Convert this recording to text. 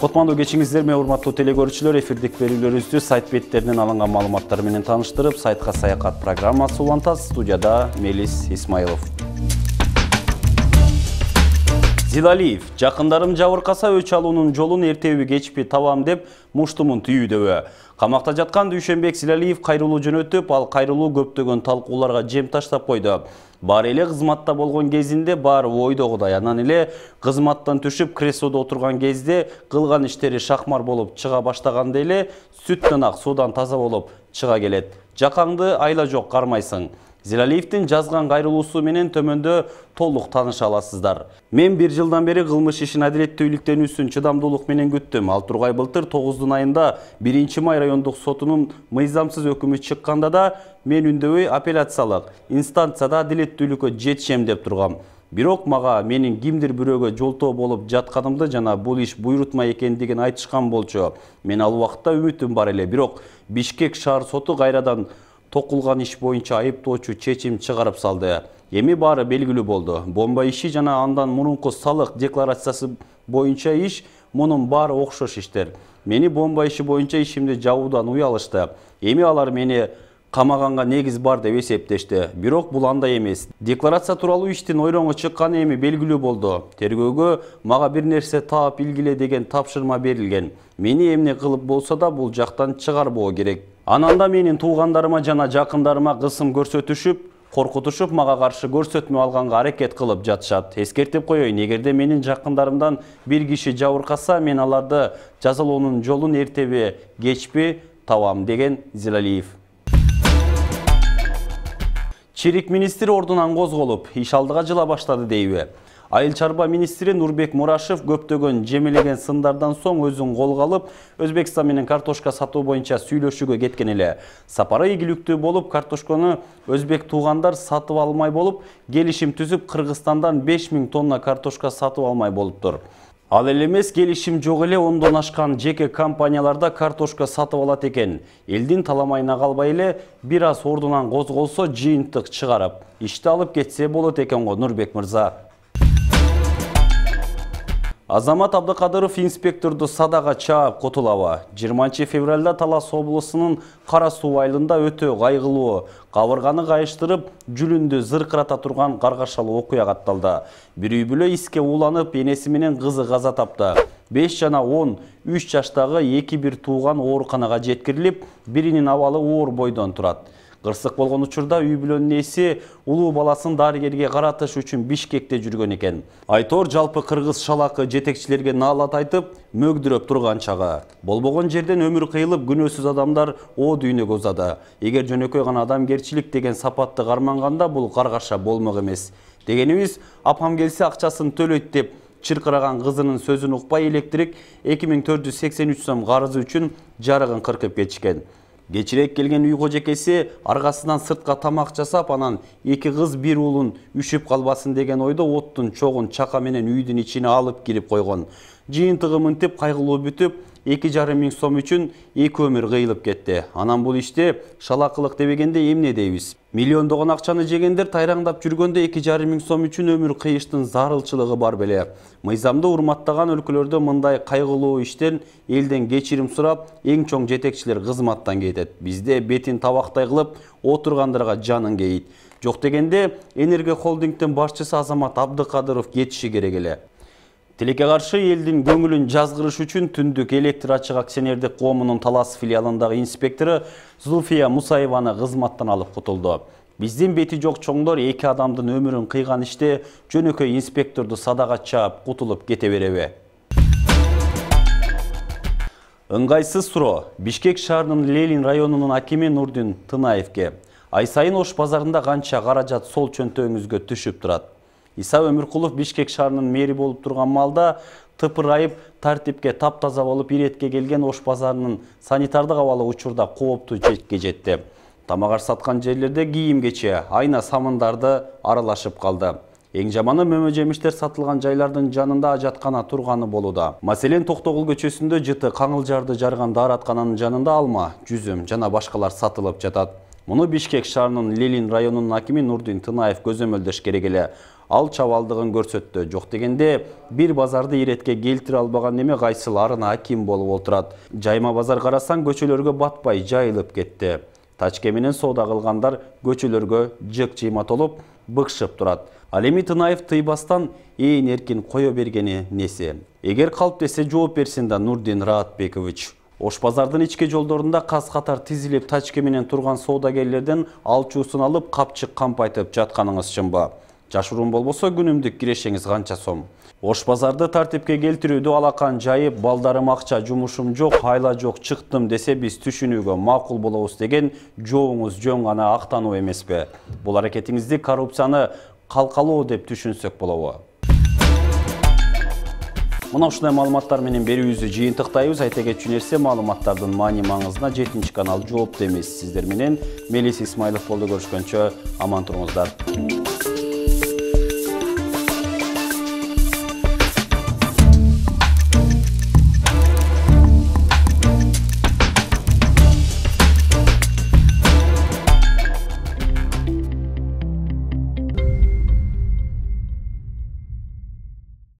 кутмандуу кечиңиздер ме урматтуу телекөрүүчүлөр эфирдик берүүлөрүбүздү сайт беттеринен алынган маалыматтар менен тааныштырып сайтка саякат программасы улантабыз студияда мелис исмаилов зилалиев жакындарым жабыркаса өч алуунун жолун эртеби кечпи табам деп муштумун түйүүдөбү камакта жаткан дүйшөнбек зилалиев кайрылуу жөнөтүп ал кайрылуу көптөгөн талкууларга жем таштап койду баары эле кызматта болгон кезинде баары ойдогудай анан эле кызматтан түшүп креслодо отурган кезде кылган иштери шахмар болуп чыга баштаганда эле сүттөн ак суудан таза болуп чыга келет жакаңды айла жок кармайсың Зилалиевтің жазған қайрылусы менен төмінді толық таныш аласыздар. Мен бір жылдан бері кылмыш әділет төйліктен үсін чыдамдылық менен күттім. Ал Турғай былтыр 9 айында 1 май райондық сотының мыйзамсыз өкімі шыққанда да мен үндөбөй апелляциялык инстанцияда төйлікі жетшем деп тұрғам. Бирок мага менин кимдир бирөөгө жолтоо болуп жатканымды жана бул иш буйрутма экендигин айтышкан болчу. Мен ал убакытта үмүтүм бар эле, бирок Бишкек шаар соту кайрадан токулган иш боюнча айыптоочу чечим чыгарып салды эми бары белгілі болды. бомба иши жана андан мурунку салык декларациясы боюнча иш мунун баары окшош иштер мени бомба иши боюнча ишимди жабуудан уялышты эми алар мени қамағанға негіз бар деп эсептешти бирок бул андай емес. декларация туралы иштин ойроңы чыкканы эми белгілі болды. тергөөгө мага бир нерсе таап илгиле деген тапшырма берилген мени эмне кылып болса да бул жактан чыгарбоо керек ананда менин туугандарыма жана жакындарыма кысым көрсөтүшүп коркутушуп мага каршы көрсөтмө алганга аракет кылып жатышат эскертип коеюн эгерде менин жакындарымдан бир киши жабыркаса мен аларды жазалоонун жолун эртеби кечпи табам деген зилалиев Чирик министр ордунан козголуп, алдыга жыла баштады дейби. Айыл чарба министри Нурбек Мурашев көптөгөн жемелеген сындардан соң өзүн колго алып, Өзбекстан менен картошка сатуу боюнча сүйлөшүүгө кеткен эле. Сапары ийгиликтүү болуп, картошканы өзбек туугандар сатып алмай болуп, келишим түзүп Кыргызстандан 5000 тонна картошка сатып алмай болуптур. Ал елемес келішім жоқ эле ондон ашқан жеке компанияларда картошка сатып алат екен. Елдің таламайына қалбай эле бир аз ордунан қозғолсо жыйынтық шығарып, ішті алып кетсе болот екен ғой Нұрбек мырза Азамат Абдықадыров инспекторды садаға чаап құтылауы. 20 февральда Талас облысының Қарасу айлында өте ғайғылуы Қабырғаны ғайыштырып, жүлінді зырқырата тұрған қарғашалы оқуя қатталды. Бір үйбілі іске оланып, енесіменен қызы ғаза тапты. 5 жана 10, 3 жаштағы 2 бір туған оғырқанаға жеткіріліп, бірінің авалы оғыр бойдан тұрады кырсык болгон учурда үй бүлөнүн ээси улуу баласын дарыгерге каратыш үчүн бишкекте жүргөн экен айтор жалпы кыргыз шалакы жетекчилерге наалат айтып мөгдүрөп турган чагы болбогон жерден өмір кыйылып күнөөсүз адамдар о дүйнөгө узады эгер жөнөкөй гана адамгерчилик деген сапатты карманганда бул каргаша болмок эмес дегенибиз апам келсе акчасын төлөйт деп чыркыраган кызынын сөзүн укпай электрик 2483 сом карызы үчүн жарыгын кыркып кетишкен кечирээк келген үй кожекеси аргасынан сыртка тамак жасап анан эки кыз бир уулун үшүп калбасын деген ойдо оттун чогун чака менен үйдүн ичине алып кирип койгон жыйынтыгы мынтип кайгылуу бүтүп эки жарым миң сом үчүн эки өмүр кыйылып кетти анан бул иште шалакылык дебегенде эмне дейбиз миллиондогон акчаны жегендер тайраңдап жүргөндө эки жарым миң сом үчүн өмүр кыйыштын зарылчылыгы бар беле мыйзамды урматтаган өлкөлөрдө мындай кайгылуу иштен элден кечирим сурап эң чоң жетекчилер кызматтан кетет бизде бетин табактай кылып отырғандырға жанын кейт. жок дегенде энергия холдингдин башчысы азамат абдыкадыров кетиши керек эле тилекке каршы елдің көңүлүн жазғырыш үчүн түндүк электр ачык акционердик коомунун талас филиалындағы инспектору зулфия мусаеваны кызматтан алып құтылды. Біздің беті жоқ чоңдор екі адамдын өмірін қиған іште жөнөкөй инспекторды садаға чаап құтылып кете береби ыңгайсыз суроо бишкек шаарынын Лелин районунун акими нурдин тынаевке ай ош базарында канча каражат сол чөнтөгүңүзгө түшіп турат иса өмірқұлов бишкек шаарынын мэри болуп турган маалда тыпырайып тартипке таптаза болуп иретке келген ош базарынын санитардык абалы учурда кооптуу жетке жетти тамак сатқан саткан жерлерде кийим кече айна самындарды аралашып калды эң жаманы мөмө жемиштер сатылган жайлардын жанында ажаткана турганы болууда маселен токтогул көчөсүндө жыты каңылжарды жарган даараткананын жанында алма жүзүм жана башкалар сатылып жатат муну бишкек шаарынын Лелин районунун акими нурдин тынаев көзөмөлдөш керек эле ал чабалдыгын көрсөттү жок дегенде бир базарды иретке келтире албаган эме арына аким болуп отурат жайма базар карасаң көчөлөргө батпай жайылып кетти тачке менен соода кылгандар көчөлөргө жык жыйма толуп быкшып турат ал эми тынаев тыйбастан ээн эркин кое бергени неси эгер десе жооп берсин да нурдин раатбекович ош базардын ички жолдорунда каз катар тизилип тачке менен турган соодагерлерден алчуусун алып капчык кампайтып жатканыңыз чынбы жашыруун болбосо күнүмдүк кирешеңиз канча сом ош базарды тартипке келтирүүдө алакан жайып балдарым акча жумушум жок айла жок чыктым десе биз түшүнүүгө макул болобуз деген жообуңуз жөн гана актануу эмеспи бул аракетиңизди коррупцияны калкалоо деп түшүнсөк болобу мына ушундай маалыматтар менен берүүбүздү жыйынтыктайбыз айта кетчү нерсе маалыматтардын маани маңызына жетинчи канал жоопту эмес сиздер менен мелис исмайлов болду көрүшкөнчө аман туруңуздар